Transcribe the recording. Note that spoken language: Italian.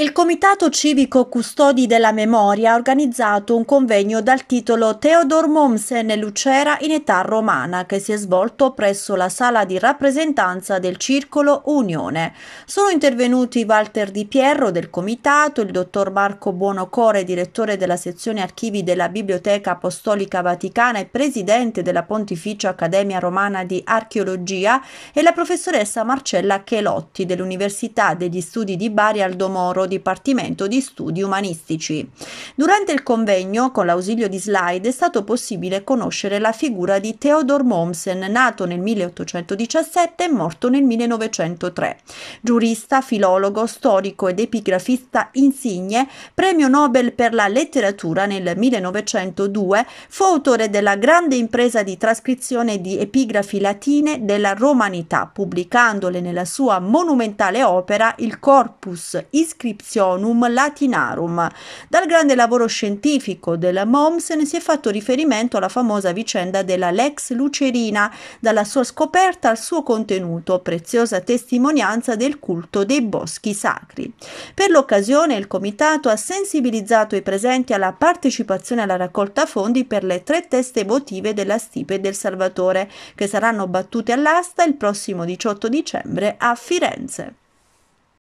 Il Comitato Civico Custodi della Memoria ha organizzato un convegno dal titolo Theodor Mommsen e Lucera in età romana che si è svolto presso la sala di rappresentanza del Circolo Unione. Sono intervenuti Walter Di Pierro del Comitato, il dottor Marco Buonocore, direttore della sezione archivi della Biblioteca Apostolica Vaticana e presidente della Pontificia Accademia Romana di Archeologia e la professoressa Marcella Chelotti dell'Università degli Studi di Bari Aldomoro Dipartimento di Studi Umanistici. Durante il convegno, con l'ausilio di slide, è stato possibile conoscere la figura di Theodor Mommsen, nato nel 1817 e morto nel 1903. Giurista, filologo, storico ed epigrafista insigne, premio Nobel per la letteratura nel 1902, fu autore della grande impresa di trascrizione di epigrafi latine della romanità, pubblicandole nella sua monumentale opera Il Corpus Iscriptus Inscriptionum Latinarum. Dal grande lavoro scientifico del Mommsen si è fatto riferimento alla famosa vicenda della Lex Lucerina, dalla sua scoperta al suo contenuto, preziosa testimonianza del culto dei boschi sacri. Per l'occasione il comitato ha sensibilizzato i presenti alla partecipazione alla raccolta fondi per le tre teste votive della stipe del Salvatore, che saranno battute all'asta il prossimo 18 dicembre a Firenze.